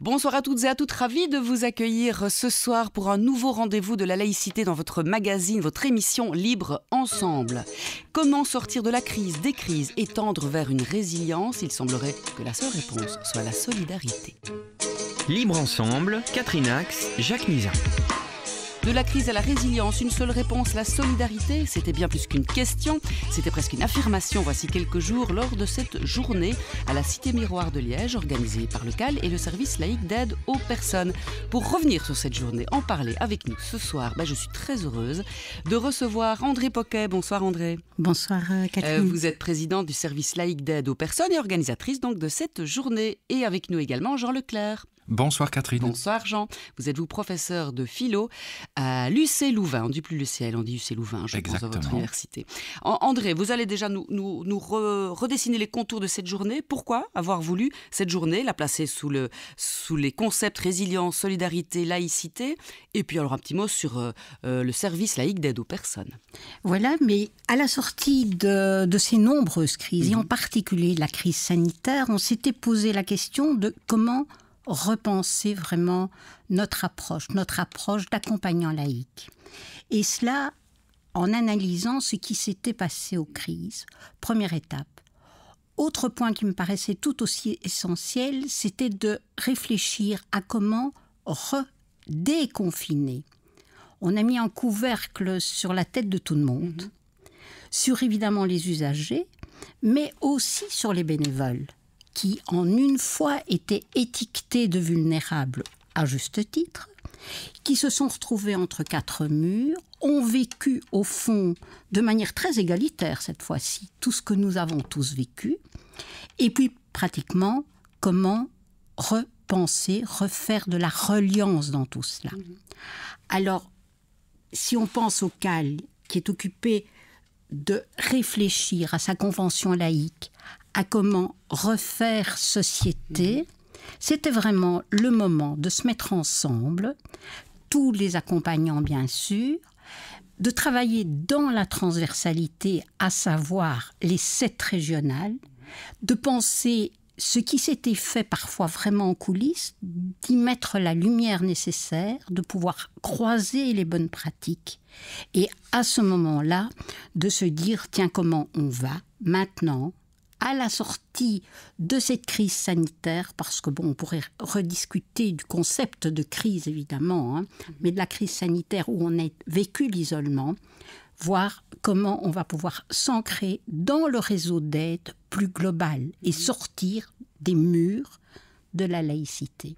Bonsoir à toutes et à toutes, ravi de vous accueillir ce soir pour un nouveau rendez-vous de la laïcité dans votre magazine, votre émission Libre Ensemble. Comment sortir de la crise, des crises et tendre vers une résilience Il semblerait que la seule réponse soit la solidarité. Libre Ensemble, Catherine Axe, Jacques Nizin. De la crise à la résilience, une seule réponse, la solidarité. C'était bien plus qu'une question, c'était presque une affirmation voici quelques jours lors de cette journée à la Cité Miroir de Liège organisée par le CAL et le service laïc d'aide aux personnes. Pour revenir sur cette journée, en parler avec nous ce soir, bah, je suis très heureuse de recevoir André Poquet. Bonsoir André. Bonsoir euh, euh, Catherine. vous êtes présidente du service laïc d'aide aux personnes et organisatrice donc de cette journée et avec nous également Jean Leclerc. Bonsoir Catherine. Bonsoir Jean. Vous êtes vous professeur de philo à l'UC Louvain. On dit plus l'UCL, on dit UC Louvain, je pense, à votre université. André, vous allez déjà nous, redessiner les contours de cette journée. Pourquoi avoir voulu cette journée, la placer sous, les concepts résilience, solidarité, laïcité Et puis alors un petit mot sur euh, euh, le service laïque d'aide aux personnes. Voilà, mais à la sortie de, ces nombreuses crises, et en mhm. particulier la crise sanitaire, on s'était posé la question de comment repenser vraiment notre approche, notre approche d'accompagnant laïque. Et cela en analysant ce qui s'était passé aux crises. Première étape. Autre point qui me paraissait tout aussi essentiel, c'était de réfléchir à comment redéconfiner. On a mis un couvercle sur la tête de tout le monde, mhm. sur évidemment les usagers, mais aussi sur les bénévoles qui, en une fois, étaient étiquetés de vulnérables à juste titre, qui se sont retrouvés entre quatre murs, ont vécu au fond de manière très égalitaire cette fois-ci tout ce que nous avons tous vécu, et puis pratiquement comment repenser, refaire de la reliance dans tout cela. Mm-hmm. Alors, si on pense au CAL, qui est occupé de réfléchir à sa convention laïque, à comment refaire société, c'était vraiment le moment de se mettre ensemble, tous les accompagnants bien sûr, de travailler dans la transversalité, à savoir les sept régionales, de penser ce qui s'était fait parfois vraiment en coulisses, d'y mettre la lumière nécessaire, de pouvoir croiser les bonnes pratiques, et à ce moment-là, de se dire, tiens, comment on va maintenant à la sortie de cette crise sanitaire, parce que bon, on pourrait rediscuter du concept de crise évidemment, hein, mais de la crise sanitaire où on a vécu l'isolement, voir comment on va pouvoir s'ancrer dans le réseau d'aide plus global et sortir des murs de la laïcité.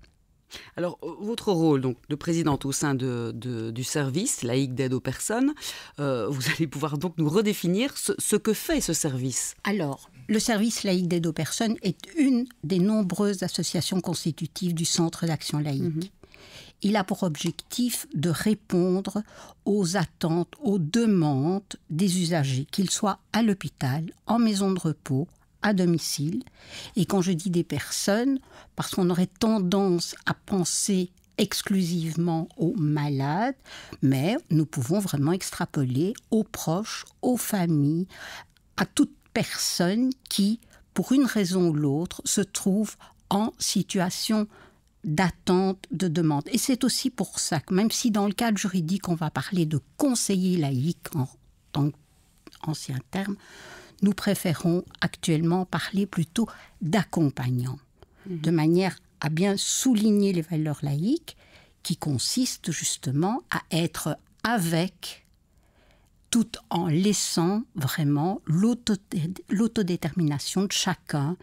Alors, euh, votre rôle donc, de présidente au sein de, du service laïque d'aide aux personnes, euh, vous allez pouvoir donc nous redéfinir ce, ce, que fait ce service. Alors, le service laïque d'aide aux personnes est une des nombreuses associations constitutives du Centre d'action laïque. Mhm. Il a pour objectif de répondre aux attentes, aux demandes des usagers, qu'ils soient à l'hôpital, en maison de repos, à domicile. Et quand je dis des personnes, parce qu'on aurait tendance à penser exclusivement aux malades, mais nous pouvons vraiment extrapoler aux proches, aux familles, à toute personne qui, pour une raison ou l'autre, se trouve en situation d'attente de demande. Et c'est aussi pour ça que même si dans le cadre juridique on va parler de conseiller laïque en tant qu'ancien terme, nous préférons actuellement parler plutôt d'accompagnant, mhm. de manière à bien souligner les valeurs laïques qui consistent justement à être avec tout en laissant vraiment l'autodétermination de chacun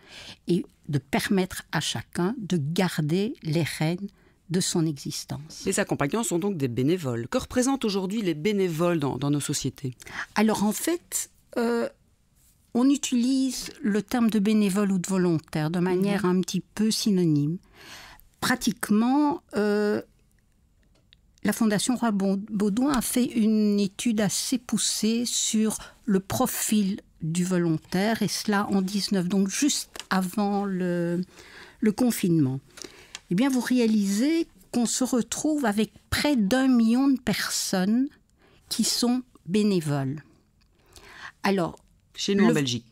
et de permettre à chacun de garder les rênes de son existence. Les accompagnants sont donc des bénévoles. Que représentent aujourd'hui les bénévoles dans, nos sociétés Alors en fait, euh, on utilise le terme de bénévole ou de volontaire de manière mhm. un petit peu synonyme. Pratiquement, euh, la Fondation Roi Baudouin a fait une étude assez poussée sur le profil du volontaire, et cela en 19, donc juste avant le, confinement. Eh bien, vous réalisez qu'on se retrouve avec près d'un million de personnes qui sont bénévoles. Alors, chez nous en Belgique.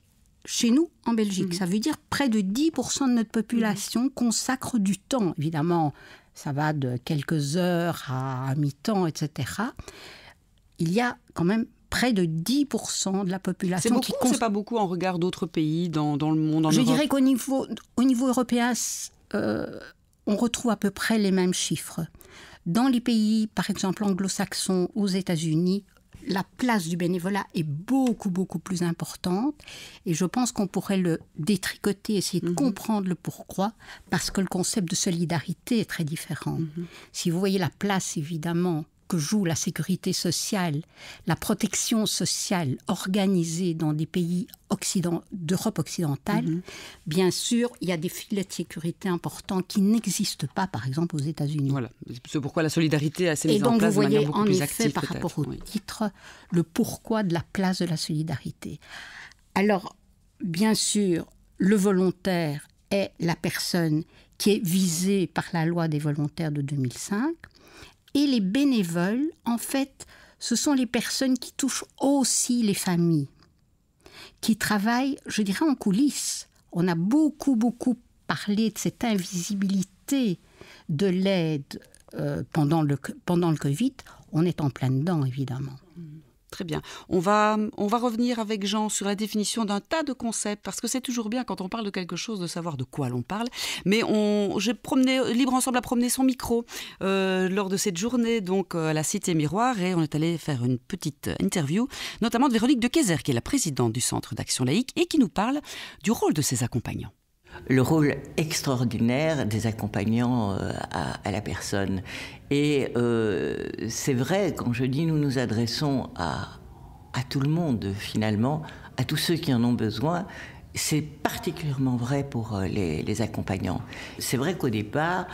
Chez nous en Belgique, mhm. ça veut dire près de 10% de notre population mhm. consacre du temps, évidemment ça va de quelques heures à, mi-temps, etc. Il y a quand même près de 10% de la population qui compte. C'est pas beaucoup en regard d'autres pays dans, le monde, Je dirais qu'au niveau, au niveau européen, euh, on retrouve à peu près les mêmes chiffres. Dans les pays, par exemple, anglo-saxons, aux États-Unis, la place du bénévolat est beaucoup, beaucoup plus importante. Et je pense qu'on pourrait le détricoter, essayer de mhm. comprendre le pourquoi, parce que le concept de solidarité est très différent. Mhm. Si vous voyez la place, évidemment, que joue la sécurité sociale, la protection sociale organisée dans des pays d'Europe occidentale, mhm. bien sûr, il y a des filets de sécurité importants qui n'existent pas, par exemple, aux États-Unis. Voilà, c'est pourquoi la solidarité a assez Et donc, en place vous voyez, plus active, par rapport au titre, le pourquoi de la place de la solidarité. Alors, bien sûr, le volontaire est la personne qui est visée par la loi des volontaires de 2005. Et les bénévoles, en fait, ce sont les personnes qui touchent aussi les familles, qui travaillent, je dirais, en coulisses. On a beaucoup, beaucoup parlé de cette invisibilité de l'aide euh, pendant, le, pendant le Covid. On est en plein dedans, évidemment. Très bien. On va, on va revenir avec Jean sur la définition d'un tas de concepts, parce que c'est toujours bien quand on parle de quelque chose de savoir de quoi l'on parle. Mais on, j'ai promené, Libre Ensemble a promené son micro euh, lors de cette journée donc euh, à la Cité Miroir et on est allé faire une petite interview, notamment de Véronique de Kayser, qui est la présidente du Centre d'Action Laïque et qui nous parle du rôle de ses accompagnants le rôle extraordinaire des accompagnants euh, à, la personne. Et euh, c'est vrai, quand je dis nous nous adressons à, tout le monde finalement, à tous ceux qui en ont besoin, c'est particulièrement vrai pour euh, les, accompagnants. C'est vrai qu'au départ,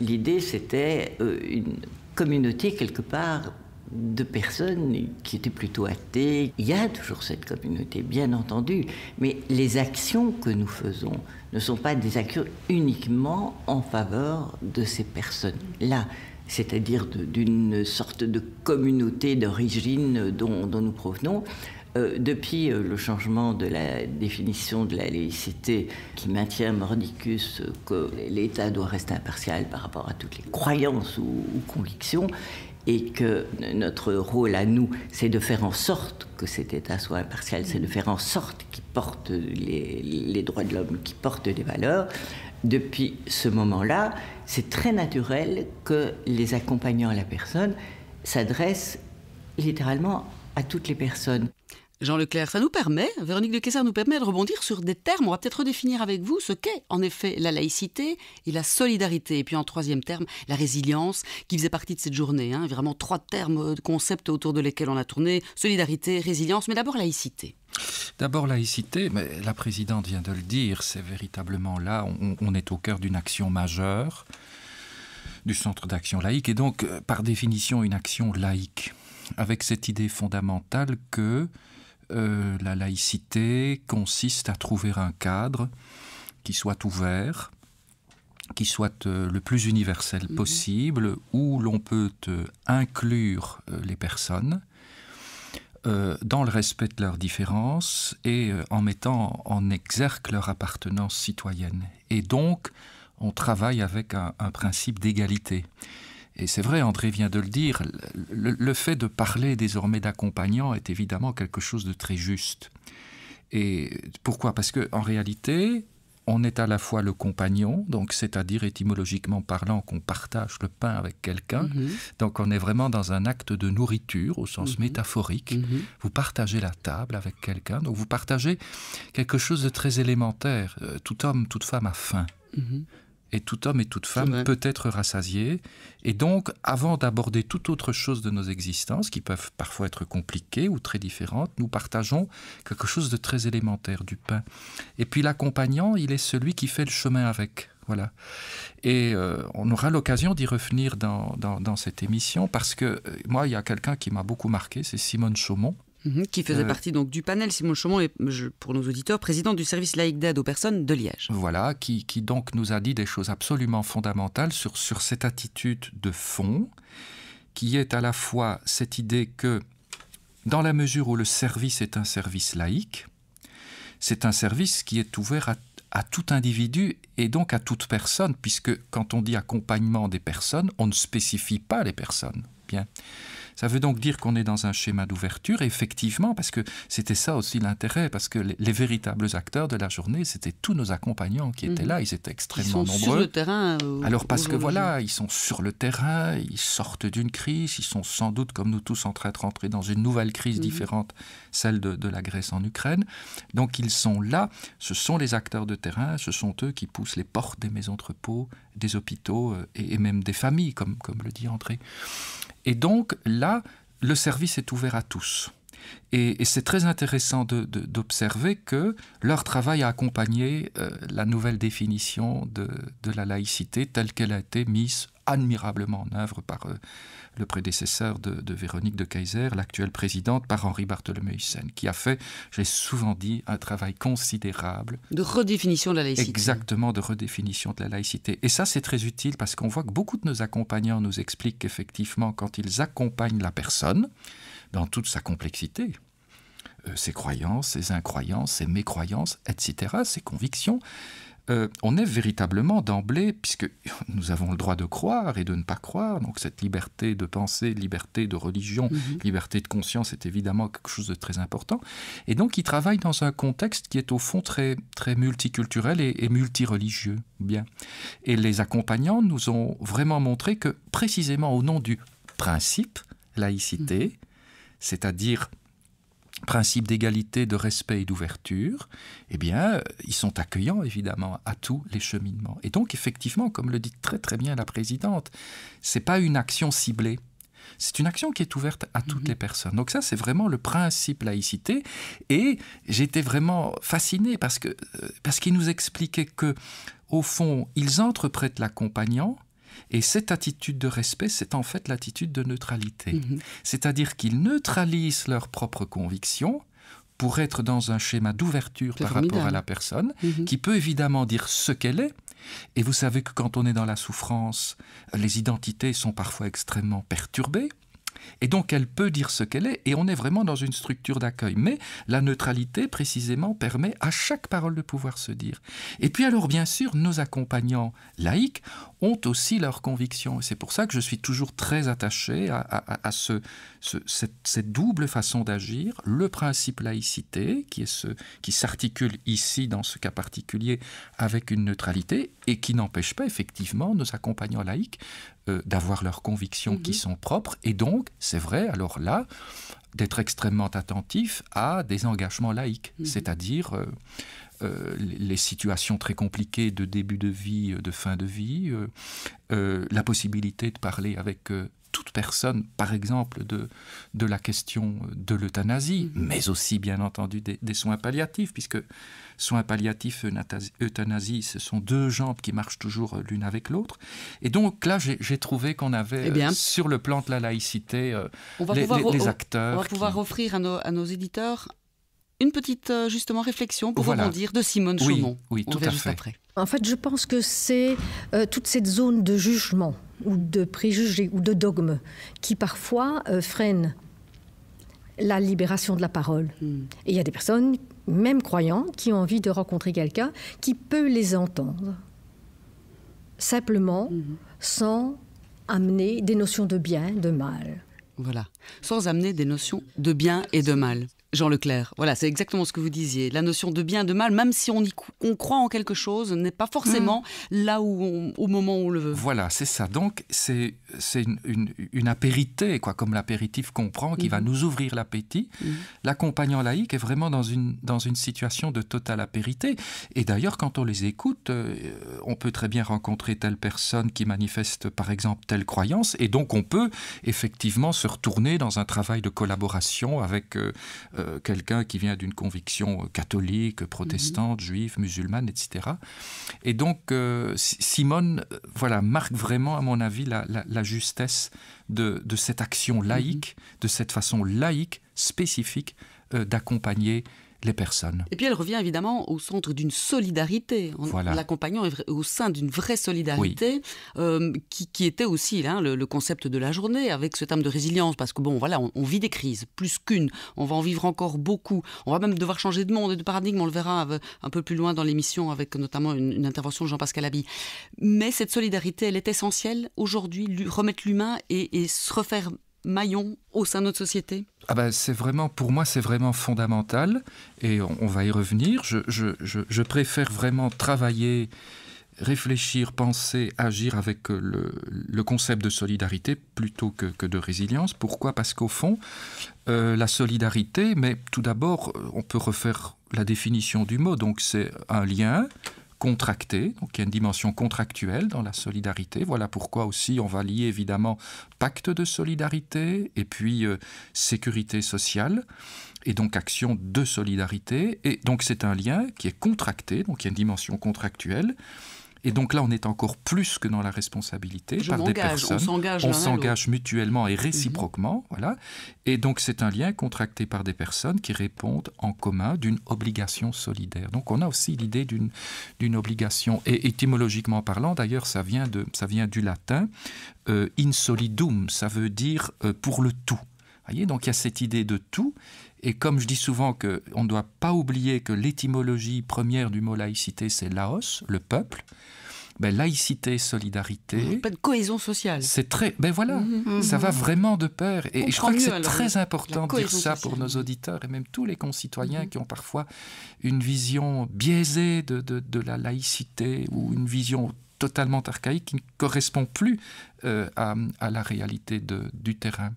l'idée c'était une communauté quelque part de personnes qui étaient plutôt athées. Il y a toujours cette communauté, bien entendu, mais les actions que nous faisons ne sont pas des actions uniquement en faveur de ces personnes-là, c'est-à-dire d'une sorte de communauté d'origine dont, nous provenons. Euh, depuis euh, le changement de la définition de la laïcité qui maintient Mordicus que l'État doit rester impartial par rapport à toutes les croyances ou convictions, et que notre rôle à nous, c'est de faire en sorte que cet État soit impartial, c'est de faire en sorte qu'il porte les, droits de l'homme, qu'il porte des valeurs. Depuis ce moment-là, c'est très naturel que les accompagnants à la personne s'adressent littéralement à toutes les personnes. Jean Leclerc, ça nous permet, Véronique de Kessar nous permet de rebondir sur des termes. On va peut-être redéfinir avec vous ce qu'est en effet la laïcité et la solidarité. Et puis en troisième terme, la résilience, qui faisait partie de cette journée. Hein. Vraiment trois termes, euh, concepts autour de lesquels on a tourné. Solidarité, résilience, mais d'abord laïcité. D'abord laïcité, mais la présidente vient de le dire, c'est véritablement là, on, on est au cœur d'une action majeure du Centre d'action laïque, et donc euh, par définition une action laïque, avec cette idée fondamentale que euh, la laïcité consiste à trouver un cadre qui soit ouvert, qui soit euh, le plus universel mhm. possible, où l'on peut euh, inclure les personnes dans le respect de leurs différences et en mettant en exergue leur appartenance citoyenne. Et donc, on travaille avec un principe d'égalité. Et c'est vrai, André vient de le dire, le, fait de parler désormais d'accompagnant est évidemment quelque chose de très juste. Et pourquoi Parce qu'en réalité, on est à la fois le compagnon, donc c'est-à-dire étymologiquement parlant qu'on partage le pain avec quelqu'un. Mhm. Donc on est vraiment dans un acte de nourriture au sens mhm. métaphorique. Mhm. Vous partagez la table avec quelqu'un, donc vous partagez quelque chose de très élémentaire. Euh, tout homme, toute femme a faim et tout homme et toute femme peut être rassasié. Et donc, avant d'aborder toute autre chose de nos existences, qui peuvent parfois être compliquées ou très différentes, nous partageons quelque chose de très élémentaire, du pain. Et puis l'accompagnant, il est celui qui fait le chemin avec. Voilà. Et euh, on aura l'occasion d'y revenir dans, cette émission parce que euh, moi, il y a quelqu'un qui m'a beaucoup marqué, c'est Simone Chaumont, Mhm, qui faisait partie donc du panel. Simon Chaumont est, pour nos auditeurs, président du service laïc d'aide aux personnes de Liège. Voilà, qui, donc nous a dit des choses absolument fondamentales sur, sur cette attitude de fond, qui est à la fois cette idée que, dans la mesure où le service est un service laïque, c'est un service qui est ouvert à, à tout individu et donc à toute personne, puisque quand on dit accompagnement des personnes, on ne spécifie pas les personnes. Bien. Ça veut donc dire qu'on est dans un schéma d'ouverture, effectivement, parce que c'était ça aussi l'intérêt, parce que les, véritables acteurs de la journée, c'était tous nos accompagnants qui étaient mhm. là, ils étaient extrêmement nombreux. Sur le terrain. Euh, Alors parce que voilà, ils sont sur le terrain, ils sortent d'une crise, ils sont sans doute, comme nous tous, en train de rentrer dans une nouvelle crise mhm. différente, celle de, la Grèce en Ukraine. Donc ils sont là, ce sont les acteurs de terrain, ce sont eux qui poussent les portes des maisons de des hôpitaux euh, et, même des familles, comme, comme le dit André. Et donc là, le service est ouvert à tous. Et, c'est très intéressant d'observer que leur travail a accompagné euh, la nouvelle définition de, de la laïcité telle qu'elle a été mise admirablement en œuvre par euh, le prédécesseur de, Véronique de Kaiser, l'actuelle présidente, par Henri Bartholomew Hussein, qui a fait, j'ai souvent dit, un travail considérable. De redéfinition de la laïcité. Exactement, de redéfinition de la laïcité. Et ça, c'est très utile parce qu'on voit que beaucoup de nos accompagnants nous expliquent qu'effectivement, quand ils accompagnent la personne, dans toute sa complexité, euh, ses croyances, ses incroyances, ses mécroyances, etc., ses convictions, euh, on est véritablement d'emblée, puisque nous avons le droit de croire et de ne pas croire, donc cette liberté de pensée, liberté de religion, mhm. liberté de conscience est évidemment quelque chose de très important. Et donc ils travaillent dans un contexte qui est au fond très, très multiculturel et, multireligieux. Bien. Et les accompagnants nous ont vraiment montré que précisément au nom du principe laïcité, mhm. c'est-à-dire principe d'égalité, de respect et d'ouverture, eh bien, euh, ils sont accueillants, évidemment, à tous les cheminements. Et donc, effectivement, comme le dit très très bien la présidente, c'est pas une action ciblée. C'est une action qui est ouverte à toutes mhm. les personnes. Donc ça, c'est vraiment le principe laïcité. Et j'étais vraiment fasciné parce que euh, parce qu'il nous expliquait que, au fond, ils entreprêtent l'accompagnant et cette attitude de respect, c'est en fait l'attitude de neutralité. Mhm. C'est-à-dire qu'ils neutralisent leurs propres convictions pour être dans un schéma d'ouverture par rapport à la personne, mhm. qui peut évidemment dire ce qu'elle est. Et vous savez que quand on est dans la souffrance, les identités sont parfois extrêmement perturbées. Et donc elle peut dire ce qu'elle est, et on est vraiment dans une structure d'accueil. Mais la neutralité, précisément, permet à chaque parole de pouvoir se dire. Et puis alors, bien sûr, nos accompagnants laïcs ont aussi leurs convictions. Et c'est pour ça que je suis toujours très attaché à, cette, double façon d'agir, le principe laïcité, qui, est qui s'articule ici, dans ce cas particulier, avec une neutralité, et qui n'empêche pas effectivement nos accompagnants laïcs euh, d'avoir leurs convictions qui mhm. sont propres. Et donc, c'est vrai, alors là, d'être extrêmement attentif à des engagements laïques, mhm. c'est-à-dire euh, euh, les situations très compliquées de début de vie, de fin de vie, la possibilité de parler avec toute personne, par exemple, de, la question de l'euthanasie, mm-hmm. mais aussi, bien entendu, des, soins palliatifs, puisque soins palliatifs, euthanasie, ce sont deux jambes qui marchent toujours l'une avec l'autre. Et donc là, j'ai trouvé qu'on avait, eh euh, sur le plan de la laïcité, euh, les, acteurs. On va pouvoir offrir à nos, éditeurs une petite euh, justement réflexion pour vous dire de Simone oui, Oui, tout En fait, je pense que c'est toute cette zone de jugement ou de préjugés ou de dogmes qui parfois euh, freinent la libération de la parole. Hmm. Et il y a des personnes, même croyants, qui ont envie de rencontrer quelqu'un qui peut les entendre, simplement hmm. sans amener des notions de bien, de mal. Voilà, sans amener des notions de bien et de mal. Jean Leclerc. Voilà, c'est exactement ce que vous disiez. La notion de bien, de mal, même si on, y, on croit en quelque chose, n'est pas forcément mm. là où au moment où on le veut. Voilà, c'est ça. Donc, c'est une, une, une, apérité, quoi, comme l'apéritif comprend, qui va mm-hmm. nous ouvrir l'appétit. Mm-hmm. L'accompagnant laïque est vraiment dans une, dans une situation de totale apérité. Et d'ailleurs, quand on les écoute, euh, on peut très bien rencontrer telle personne qui manifeste, par exemple, telle croyance. Et donc, on peut effectivement se retourner dans un travail de collaboration avec... Euh, euh, quelqu'un qui vient d'une conviction euh, catholique, protestante, mhm. juive, musulmane, etc. Et donc, euh, Simone, voilà, marque vraiment, à mon avis, la, justesse de, cette action laïque, mhm. de cette façon laïque, spécifique, d'accompagner personnes. Et puis elle revient évidemment au centre d'une solidarité, en voilà. l'accompagnant au sein d'une vraie solidarité euh, qui, était aussi hein, le, concept de la journée avec ce terme de résilience parce que bon voilà on, vit des crises plus qu'une, on va en vivre encore beaucoup, on va même devoir changer de monde et de paradigme, on le verra un peu plus loin dans l'émission avec notamment une, intervention de Jean-Pascal Abi. Mais cette solidarité elle est essentielle aujourd'hui, remettre l'humain et, et se refaire maillon au sein de notre société ah ben, c'est vraiment, pour moi, c'est vraiment fondamental et on, va y revenir. Je, préfère vraiment travailler, réfléchir, penser, agir avec euh, le, concept de solidarité plutôt que, de résilience. Pourquoi Parce qu'au fond, euh, la solidarité, mais tout d'abord, euh, on peut refaire la définition du mot. Donc c'est un lien contracté, donc il y a une dimension contractuelle dans la solidarité. Voilà pourquoi aussi on va lier évidemment pacte de solidarité et puis euh, sécurité sociale et donc action de solidarité. Et donc c'est un lien qui est contracté, donc il y a une dimension contractuelle. Et donc là, on est encore plus que dans la responsabilité par des personnes. On s'engage, mutuellement et mhm. réciproquement, voilà. Et donc c'est un lien contracté par des personnes qui répondent en commun d'une obligation solidaire. Donc on a aussi l'idée d'une obligation. Et étymologiquement parlant, d'ailleurs, ça vient ça vient du latin euh, insolidum. Ça veut dire euh, pour le tout. Donc il y a cette idée de tout. Et comme je dis souvent qu'on ne doit pas oublier que l'étymologie première du mot laïcité, c'est laos, le peuple. Ben, laïcité, solidarité. Pas de cohésion sociale. C'est très. Ben voilà, mhm. Mhm. ça va vraiment de pair. Et, je crois que c'est très important de dire ça pour nos auditeurs et même tous les concitoyens mhm. qui ont parfois une vision biaisée de la laïcité ou une vision totalement archaïque qui ne correspond plus euh, à, la réalité du terrain.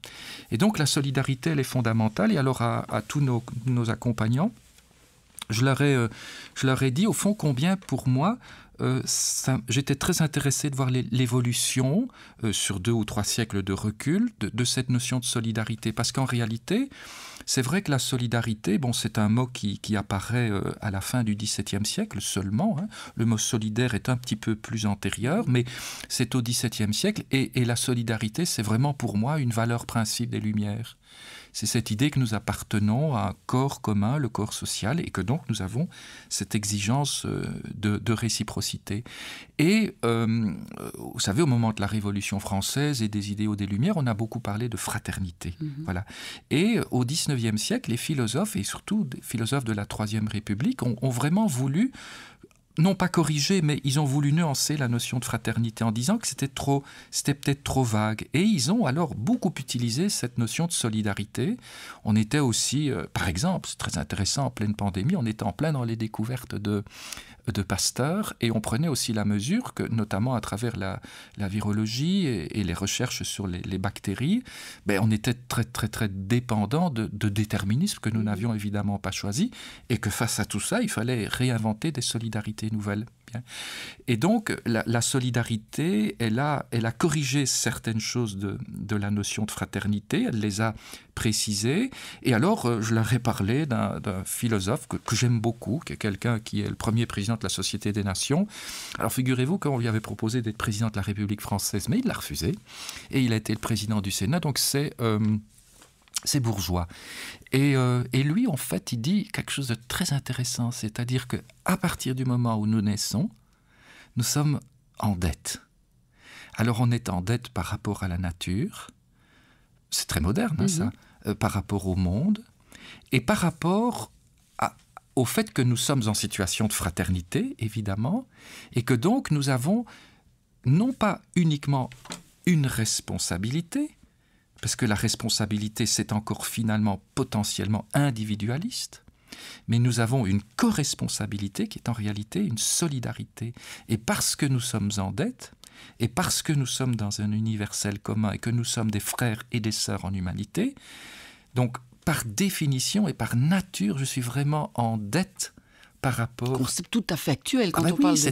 Et donc la solidarité, elle est fondamentale. Et alors à, tous nos, accompagnants, je leur, ai, euh, je leur ai dit au fond combien pour moi euh, j'étais très intéressé de voir l'évolution sur deux ou trois siècles de recul de, cette notion de solidarité. Parce qu'en réalité, c'est vrai que la solidarité, bon, c'est un mot qui, apparaît euh, à la fin du XVIIe siècle seulement. Hein. Le mot solidaire est un petit peu plus antérieur, mais c'est au XVIIe siècle. Et, et la solidarité, c'est vraiment pour moi une valeur principe des Lumières c'est cette idée que nous appartenons à un corps commun, le corps social, et que donc nous avons cette exigence euh, de, réciprocité. Et euh, vous savez, au moment de la Révolution française et des idéaux des Lumières, on a beaucoup parlé de fraternité. Mhm. Voilà. Et au XIXe siècle, les philosophes, et surtout des philosophes de la Troisième République, ont vraiment voulu non pas corrigé, mais ils ont voulu nuancer la notion de fraternité en disant que c'était trop, c'était peut-être trop vague. Et ils ont alors beaucoup utilisé cette notion de solidarité. On était aussi, euh, par exemple, c'est très intéressant, en pleine pandémie, on était en plein dans les découvertes de, de Pasteur et on prenait aussi la mesure que, notamment à travers la, virologie et, les recherches sur les, bactéries, ben, on était très très très dépendant de, déterminismes que nous mm-hmm. n'avions évidemment pas choisi et que face à tout ça, il fallait réinventer des solidarités nouvelles. Hein. Et donc, la, solidarité, elle a, elle a corrigé certaines choses de, la notion de fraternité, elle les a précisées. Et alors, euh, je leur ai parlé d'un philosophe que, j'aime beaucoup, qui est quelqu'un qui est le premier président de la Société des Nations. Alors, figurez-vous qu'on lui avait proposé d'être président de la République française, mais il l'a refusé. Et il a été le président du Sénat, donc c'est... Euh, c'est bourgeois. Euh, et, lui, en fait, il dit quelque chose de très intéressant, c'est-à-dire que à partir du moment où nous naissons, nous sommes en dette. Alors on est en dette par rapport à la nature, c'est très moderne hein, ça, mhm. euh, par rapport au monde, et par rapport au fait que nous sommes en situation de fraternité, évidemment, et que donc nous avons non pas uniquement une responsabilité, parce que la responsabilité, c'est encore finalement potentiellement individualiste, mais nous avons une co-responsabilité qui est en réalité une solidarité. Et parce que nous sommes en dette, et parce que nous sommes dans un universel commun et que nous sommes des frères et des sœurs en humanité, donc par définition et par nature, je suis vraiment en dette par rapport. c'est tout à fait actuel quand ah bah on parle des, des,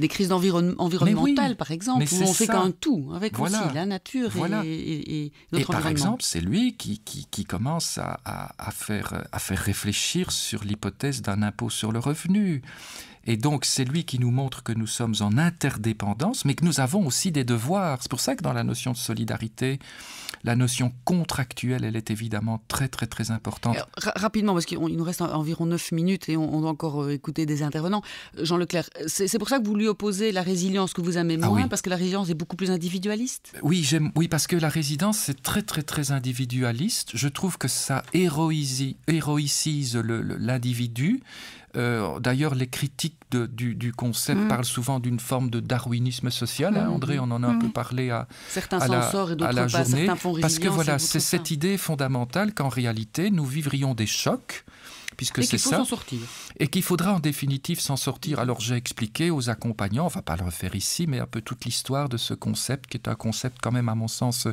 des, crises environnementales, par exemple, où on fait qu'un tout avec voilà. aussi la nature voilà. et, et, notre et Par exemple, c'est lui qui, qui, qui commence à, à, à, faire, à faire réfléchir sur l'hypothèse d'un impôt sur le revenu et donc, c'est lui qui nous montre que nous sommes en interdépendance, mais que nous avons aussi des devoirs. C'est pour ça que dans la notion de solidarité, la notion contractuelle, elle est évidemment très, très, très importante. rapidement, parce qu'il nous reste environ 9 minutes et on, doit encore euh, écouter des intervenants. Euh, Jean Leclerc, c'est pour ça que vous lui opposez la résilience que vous aimez ah moins, parce que la résilience est beaucoup plus individualiste Oui, Oui, parce que la résilience, c'est très, très, très individualiste. Je trouve que ça héroïsie héroïcise l'individu euh, d'ailleurs, les critiques du, concept mm. parlent souvent d'une forme de darwinisme social. Hein, mm. André, on en a un mm. peu parlé à, certains la, journée. parce que voilà, c'est cette idée fondamentale qu'en réalité, nous vivrions des chocs puisque c'est ça. Sortir. Et qu'il faudra en définitive s'en sortir. Alors j'ai expliqué aux accompagnants, on va pas le refaire ici, mais un peu toute l'histoire de ce concept, qui est un concept quand même à mon sens euh,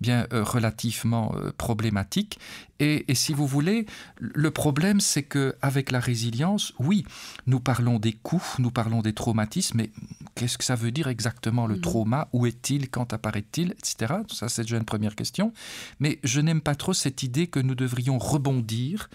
bien euh, relativement problématique, et, si vous voulez, le problème, c'est que avec la résilience, oui, nous parlons des coups, nous parlons des traumatismes, mais qu'est-ce que ça veut dire exactement le mhm. trauma Où est-il Quand apparaît-il Etc. Ça, c'est déjà une première question. Mais je n'aime pas trop cette idée que nous devrions rebondir,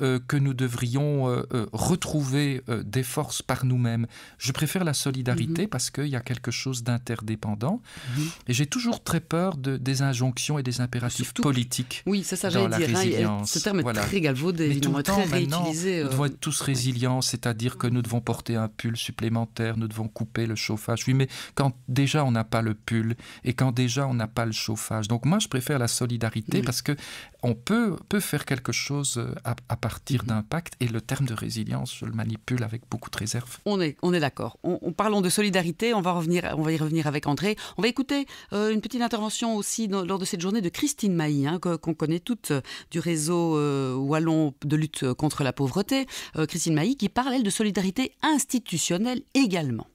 euh, que nous devrions euh, euh, retrouver des forces par nous-mêmes. Je préfère la solidarité mhm. parce qu'il y a quelque chose d'interdépendant. Mhm. Et j'ai toujours très peur de, des injonctions et des impératifs politiques. Oui, ça, ça dans la dire, résilience. Hein, ce terme est très galvaudé, Mais tout le temps, très réutilisé. Nous euh. devons être tous résilients, c'est-à-dire que nous devons porter un pull supplémentaire, nous devons couper le chauffage. Oui, mais quand déjà on n'a pas le pull et quand déjà on n'a pas le chauffage. Donc moi, je préfère la solidarité parce que on peut, peut faire quelque chose euh, à, partir mhm. d'un pacte et le terme de résilience, je le manipule avec beaucoup de réserve. On est, on est d'accord. On, parlons de solidarité, on va, revenir, on va y revenir avec André. On va écouter euh, une petite intervention aussi lors de cette journée de Christine Mailly, hein, qu'on connaît toutes du réseau euh, wallon de lutte euh, contre la pauvreté, euh, Christine Mailly, qui parle, elle, de solidarité institutionnelle également.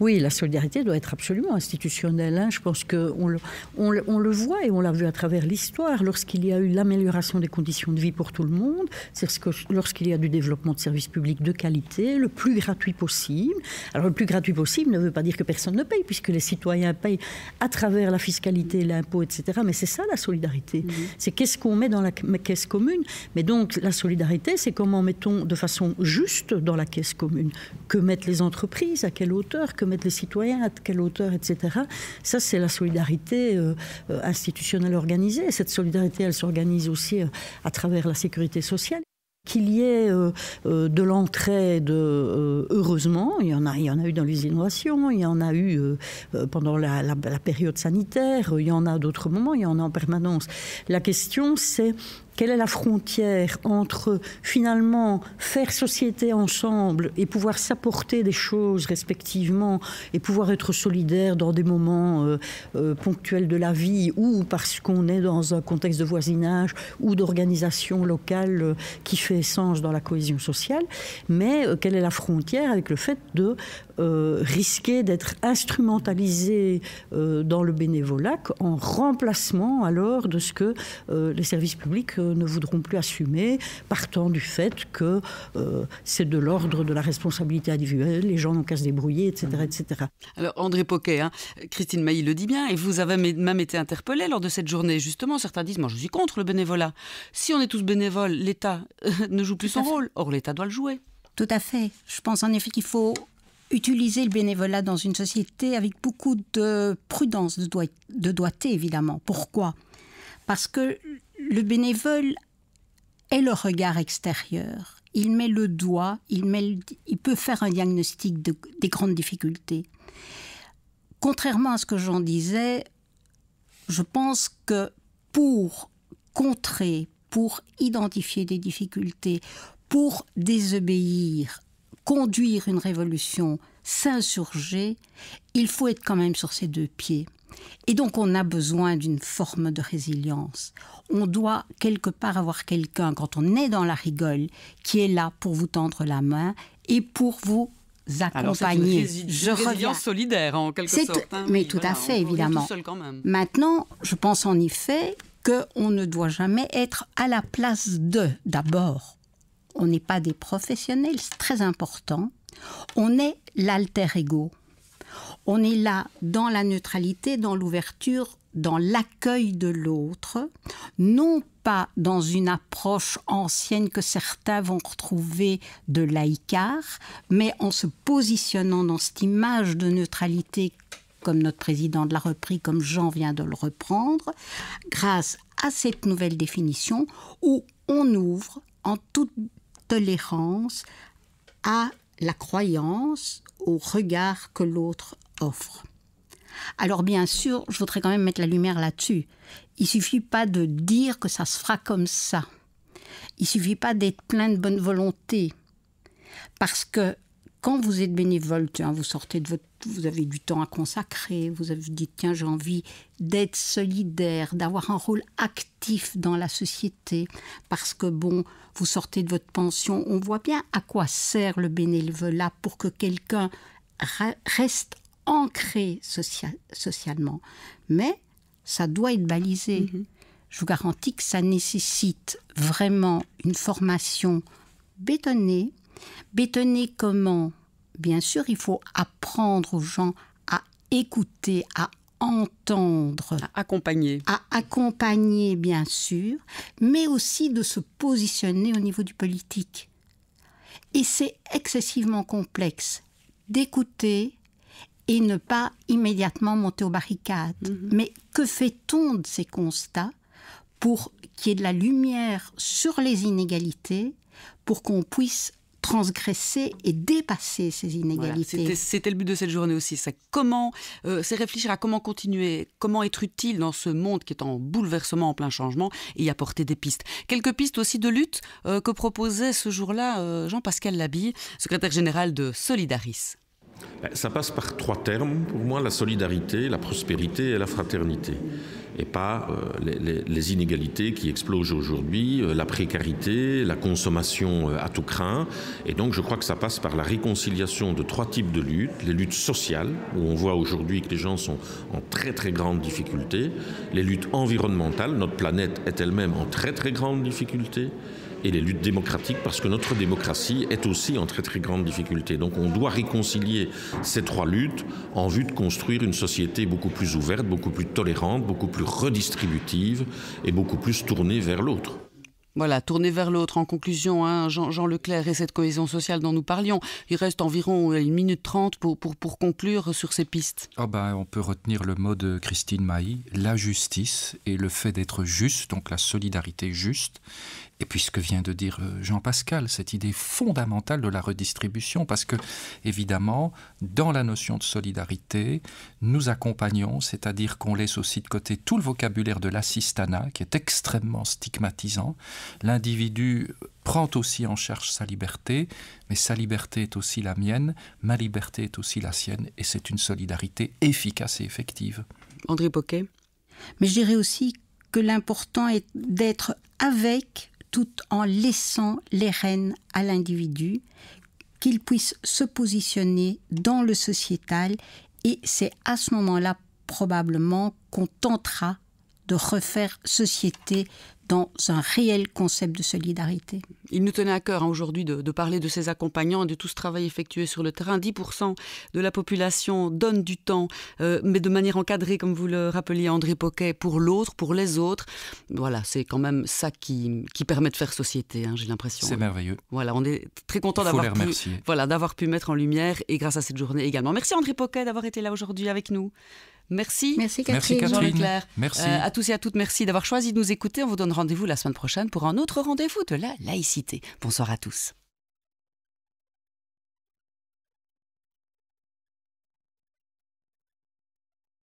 Oui, la solidarité doit être absolument institutionnelle. Hein. Je pense qu'on le, on, on le voit et on l'a vu à travers l'histoire. Lorsqu'il y a eu l'amélioration des conditions de vie pour tout le monde, c'est ce que lorsqu'il y a du développement de services publics de qualité, le plus gratuit possible. Alors le plus gratuit possible ne veut pas dire que personne ne paye, puisque les citoyens payent à travers la fiscalité, l'impôt, etc. Mais c'est ça la solidarité. Mmh. C'est qu'est-ce qu'on met dans la caisse commune. Mais donc la solidarité, c'est comment mettons de façon juste dans la caisse commune. Que mettent les entreprises, à quelle hauteur, que mettre les citoyens, à quelle hauteur, etc. Ça, c'est la solidarité euh, euh, institutionnelle organisée. Cette solidarité, elle s'organise aussi euh, à travers la sécurité sociale qu'il y ait de euh, euh, de l'entraide, euh, heureusement, il y, en a, il y en a eu dans l'usinovation il y en a eu pendant la, période sanitaire, il y en a d'autres moments, il y en a en permanence. La question, c'est quelle est la frontière entre finalement faire société ensemble et pouvoir s'apporter des choses respectivement et pouvoir être solidaire dans des moments ponctuels de la vie ou parce qu'on est dans un contexte de voisinage ou d'organisation locale qui fait dans la cohésion sociale, mais euh, quelle est la frontière avec le fait de euh, risquer d'être instrumentalisé euh, dans le bénévolat en remplacement alors de ce que euh, les services publics ne voudront plus assumer, partant du fait que c'est de l'ordre de la responsabilité individuelle, les gens n'ont qu'à se débrouiller, etc. etc. Alors André Poquet, hein, Christine Mailly le dit bien, et vous avez même été interpellé lors de cette journée, justement, certains disent, moi je suis contre le bénévolat. Si on est tous bénévoles, l'État ne joue plus son rôle. Or l'État doit le jouer. Tout à fait. Je pense en effet qu'il faut utiliser le bénévolat dans une société avec beaucoup de prudence, de, doigté évidemment. Pourquoi Parce que le bénévole est le regard extérieur. Il met le doigt, il, peut faire un diagnostic des grandes difficultés. Contrairement à ce que j'en disais, je pense que pour contrer, pour identifier des difficultés, pour désobéir conduire une révolution, s'insurger, il faut être quand même sur ses deux pieds. Et donc on a besoin d'une forme de résilience. On doit quelque part avoir quelqu'un, quand on est dans la rigole, qui est là pour vous tendre la main et pour vous accompagner. Alors, une je reviens solidaire en quelque sorte. Hein, mais tout à fait, évidemment. Maintenant, je pense en effet qu'on ne doit jamais être à la place de d'abord on n'est pas des professionnels, c'est très important. On est l'alter ego. On est là dans la neutralité, dans l'ouverture, dans l'accueil de l'autre, non pas dans une approche ancienne que certains vont retrouver de l'Aïcar, mais en se positionnant dans cette image de neutralité comme notre président l'a repris, comme Jean vient de le reprendre, grâce à cette nouvelle définition où on ouvre en toute tolérance à la croyance, au regard que l'autre offre. Alors bien sûr, je voudrais quand même mettre la lumière là-dessus. Il suffit pas de dire que ça se fera comme ça. Il suffit pas d'être plein de bonne volonté. Parce que quand vous êtes bénévole, hein, vous sortez de votre, vous avez du temps à consacrer, vous avez dit tiens j'ai envie d'être solidaire, d'avoir un rôle actif dans la société, parce que bon, vous sortez de votre pension, on voit bien à quoi sert le bénévolat pour que quelqu'un reste ancré socialement, mais ça doit être balisé. Mm-hmm. Je vous garantis que ça nécessite vraiment une formation bétonnée. Bétonnée comment bien sûr, il faut apprendre aux gens à écouter, à entendre. À accompagner. À accompagner, bien sûr, mais aussi de se positionner au niveau du politique. Et c'est excessivement complexe d'écouter et ne pas immédiatement monter aux barricades. Mm-hmm. Mais que fait-on de ces constats pour qu'il y ait de la lumière sur les inégalités, pour qu'on puisse transgresser et dépasser ces inégalités. C'était le but de cette journée aussi. C'est comment, euh, réfléchir à comment continuer, comment être utile dans ce monde qui est en bouleversement, en plein changement, et y apporter des pistes. Quelques pistes aussi de lutte euh, que proposait ce jour-là euh, Jean-Pascal Labille, secrétaire général de Solidaris. Ben, ça passe par trois termes. Pour moi, la solidarité, la prospérité et la fraternité. Et pas euh, les, inégalités qui explosent aujourd'hui, euh, la précarité, la consommation euh, à tout craint. Et donc, je crois que ça passe par la réconciliation de trois types de luttes. Les luttes sociales, où on voit aujourd'hui que les gens sont en très très grande difficulté. Les luttes environnementales, notre planète est elle-même en très très grande difficulté et les luttes démocratiques parce que notre démocratie est aussi en très très grande difficulté. Donc on doit réconcilier ces trois luttes en vue de construire une société beaucoup plus ouverte, beaucoup plus tolérante, beaucoup plus redistributive et beaucoup plus tournée vers l'autre. Voilà, tournée vers l'autre. En conclusion, hein, Jean, Jean, Leclerc et cette cohésion sociale dont nous parlions, il reste environ une minute trente pour, pour, pour conclure sur ces pistes. ben, on peut retenir le mot de Christine Mailly, la justice et le fait d'être juste, donc la solidarité juste, et puis ce que vient de dire euh, Jean Pascal, cette idée fondamentale de la redistribution, parce que évidemment, dans la notion de solidarité, nous accompagnons, c'est-à-dire qu'on laisse aussi de côté tout le vocabulaire de l'assistanat, qui est extrêmement stigmatisant. L'individu euh, prend aussi en charge sa liberté, mais sa liberté est aussi la mienne, ma liberté est aussi la sienne, et c'est une solidarité efficace et effective. André Poquet Mais je dirais aussi que l'important est d'être avec tout en laissant les rênes à l'individu, qu'il puisse se positionner dans le sociétal et c'est à ce moment-là probablement qu'on tentera de refaire société dans un réel concept de solidarité. Il nous tenait à cœur hein, aujourd'hui de, parler de ces accompagnants et de tout ce travail effectué sur le terrain. 10% de la population donne du temps, euh, mais de manière encadrée, comme vous le rappeliez André Poquet, pour l'autre, pour les autres. Voilà, c'est quand même ça qui, permet de faire société, hein, j'ai l'impression. C'est merveilleux. Voilà, on est très content d'avoir pu, voilà, pu mettre en lumière et grâce à cette journée également. Merci André Poquet d'avoir été là aujourd'hui avec nous. Merci. Merci Catherine. merci. Euh, à tous et à toutes, merci d'avoir choisi de nous écouter. On vous donne rendez-vous la semaine prochaine pour un autre rendez-vous de la laïcité. Bonsoir à tous.